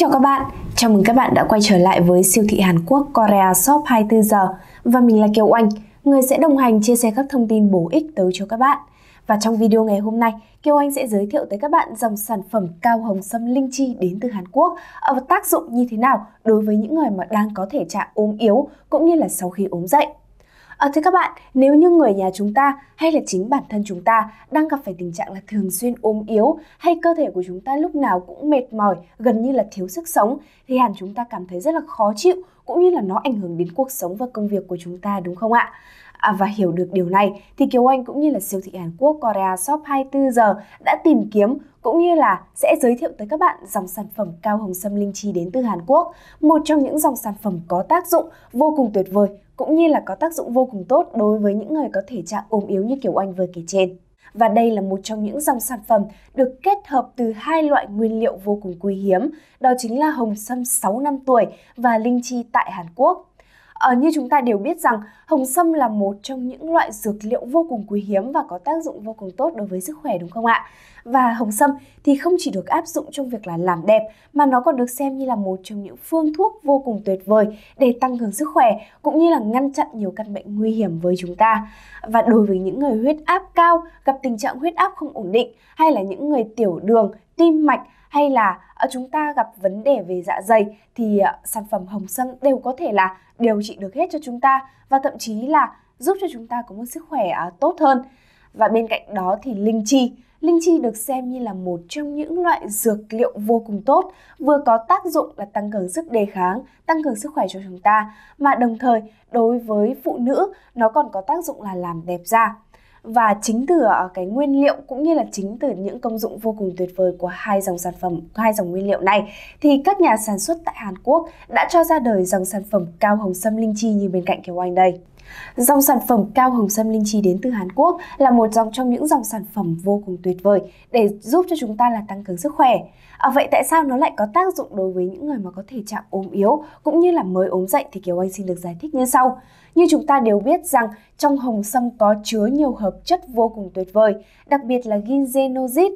chào các bạn, chào mừng các bạn đã quay trở lại với siêu thị Hàn Quốc Korea Shop 24 giờ và mình là Kiều Oanh, người sẽ đồng hành chia sẻ các thông tin bổ ích tới cho các bạn. Và trong video ngày hôm nay, Kiều Anh sẽ giới thiệu tới các bạn dòng sản phẩm cao hồng sâm linh chi đến từ Hàn Quốc và tác dụng như thế nào đối với những người mà đang có thể trạng ốm yếu cũng như là sau khi ốm dậy. À, thưa các bạn, nếu như người nhà chúng ta hay là chính bản thân chúng ta đang gặp phải tình trạng là thường xuyên ốm yếu hay cơ thể của chúng ta lúc nào cũng mệt mỏi, gần như là thiếu sức sống thì hẳn chúng ta cảm thấy rất là khó chịu cũng như là nó ảnh hưởng đến cuộc sống và công việc của chúng ta đúng không ạ? À, và hiểu được điều này thì Kiều Anh cũng như là siêu thị Hàn Quốc Korea Shop 24 giờ đã tìm kiếm cũng như là sẽ giới thiệu tới các bạn dòng sản phẩm cao hồng sâm linh chi đến từ Hàn Quốc, một trong những dòng sản phẩm có tác dụng vô cùng tuyệt vời cũng như là có tác dụng vô cùng tốt đối với những người có thể trạng ốm yếu như kiểu anh vừa kể trên. Và đây là một trong những dòng sản phẩm được kết hợp từ hai loại nguyên liệu vô cùng quý hiếm, đó chính là hồng sâm 6 năm tuổi và linh chi tại Hàn Quốc. À, như chúng ta đều biết rằng hồng sâm là một trong những loại dược liệu vô cùng quý hiếm và có tác dụng vô cùng tốt đối với sức khỏe đúng không ạ? Và hồng sâm thì không chỉ được áp dụng trong việc là làm đẹp mà nó còn được xem như là một trong những phương thuốc vô cùng tuyệt vời để tăng cường sức khỏe cũng như là ngăn chặn nhiều căn bệnh nguy hiểm với chúng ta. Và đối với những người huyết áp cao, gặp tình trạng huyết áp không ổn định hay là những người tiểu đường, tim mạch hay là à, chúng ta gặp vấn đề về dạ dày thì à, sản phẩm hồng sâm đều có thể là điều trị được hết cho chúng ta và thậm chí là giúp cho chúng ta có một sức khỏe à, tốt hơn. Và bên cạnh đó thì linh chi. Linh chi được xem như là một trong những loại dược liệu vô cùng tốt, vừa có tác dụng là tăng cường sức đề kháng, tăng cường sức khỏe cho chúng ta, mà đồng thời đối với phụ nữ nó còn có tác dụng là làm đẹp da và chính từ ờ, cái nguyên liệu cũng như là chính từ những công dụng vô cùng tuyệt vời của hai dòng sản phẩm, hai dòng nguyên liệu này thì các nhà sản xuất tại Hàn Quốc đã cho ra đời dòng sản phẩm cao hồng sâm linh chi như bên cạnh Kiều Anh đây. Dòng sản phẩm cao hồng sâm linh chi đến từ Hàn Quốc là một dòng trong những dòng sản phẩm vô cùng tuyệt vời để giúp cho chúng ta là tăng cường sức khỏe. À, vậy tại sao nó lại có tác dụng đối với những người mà có thể trạng ốm yếu cũng như là mới ốm dậy thì Kiều Anh xin được giải thích như sau. Như chúng ta đều biết rằng trong hồng sâm có chứa nhiều hợp chất vô cùng tuyệt vời, đặc biệt là ginsenozid.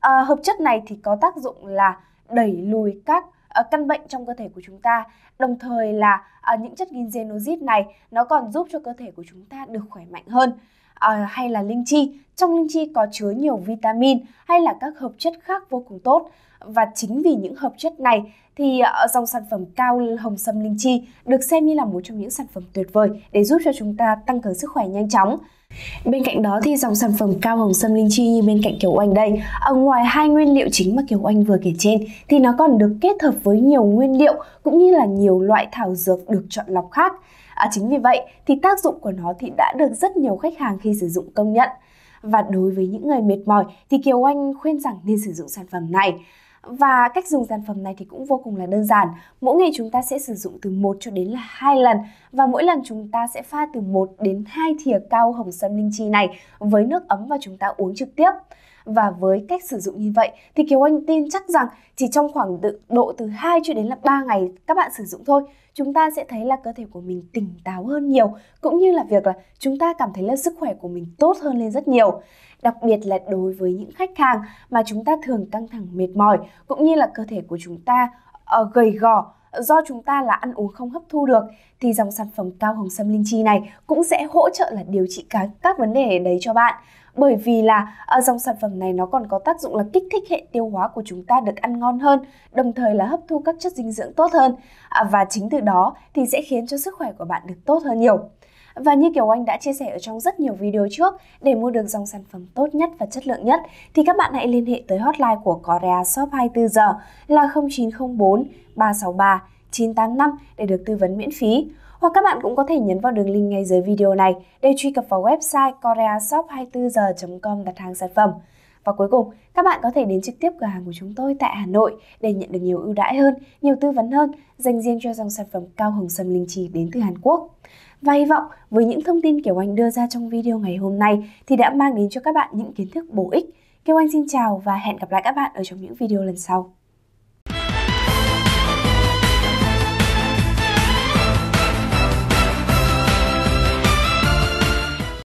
À, hợp chất này thì có tác dụng là đẩy lùi các Ờ, căn bệnh trong cơ thể của chúng ta. Đồng thời là ờ, những chất ginsenoside này nó còn giúp cho cơ thể của chúng ta được khỏe mạnh hơn. À, hay là linh chi trong linh chi có chứa nhiều vitamin hay là các hợp chất khác vô cùng tốt. Và chính vì những hợp chất này thì ờ, dòng sản phẩm cao hồng sâm linh chi được xem như là một trong những sản phẩm tuyệt vời để giúp cho chúng ta tăng cường sức khỏe nhanh chóng. Bên cạnh đó thì dòng sản phẩm cao hồng sâm linh chi như bên cạnh Kiều Oanh đây, ở ngoài hai nguyên liệu chính mà Kiều Oanh vừa kể trên thì nó còn được kết hợp với nhiều nguyên liệu cũng như là nhiều loại thảo dược được chọn lọc khác. À, chính vì vậy thì tác dụng của nó thì đã được rất nhiều khách hàng khi sử dụng công nhận. Và đối với những người mệt mỏi thì Kiều Anh khuyên rằng nên sử dụng sản phẩm này. Và cách dùng sản phẩm này thì cũng vô cùng là đơn giản. Mỗi ngày chúng ta sẽ sử dụng từ 1 cho đến là 2 lần và mỗi lần chúng ta sẽ pha từ 1 đến 2 thìa cao hồng sâm linh chi này với nước ấm và chúng ta uống trực tiếp. Và với cách sử dụng như vậy thì Kiều Anh tin chắc rằng chỉ trong khoảng độ từ 2 cho đến là 3 ngày các bạn sử dụng thôi, chúng ta sẽ thấy là cơ thể của mình tỉnh táo hơn nhiều, cũng như là việc là chúng ta cảm thấy là sức khỏe của mình tốt hơn lên rất nhiều. Đặc biệt là đối với những khách hàng mà chúng ta thường căng thẳng mệt mỏi, cũng như là cơ thể của chúng ta uh, gầy gò do chúng ta là ăn uống không hấp thu được thì dòng sản phẩm cao hồng sâm linh chi này cũng sẽ hỗ trợ là điều trị các các vấn đề đấy cho bạn bởi vì là à, dòng sản phẩm này nó còn có tác dụng là kích thích hệ tiêu hóa của chúng ta được ăn ngon hơn đồng thời là hấp thu các chất dinh dưỡng tốt hơn à, và chính từ đó thì sẽ khiến cho sức khỏe của bạn được tốt hơn nhiều và như kiểu Anh đã chia sẻ ở trong rất nhiều video trước, để mua được dòng sản phẩm tốt nhất và chất lượng nhất thì các bạn hãy liên hệ tới hotline của Korea Shop 24 giờ là 0904 363 985 để được tư vấn miễn phí. Hoặc các bạn cũng có thể nhấn vào đường link ngay dưới video này để truy cập vào website koreashop 24 h com đặt hàng sản phẩm. Và cuối cùng, các bạn có thể đến trực tiếp cửa hàng của chúng tôi tại Hà Nội để nhận được nhiều ưu đãi hơn, nhiều tư vấn hơn dành riêng cho dòng sản phẩm cao hồng sâm linh chi đến từ Hàn Quốc. Và hy vọng với những thông tin Kiều Anh đưa ra trong video ngày hôm nay thì đã mang đến cho các bạn những kiến thức bổ ích. Kiều Anh xin chào và hẹn gặp lại các bạn ở trong những video lần sau.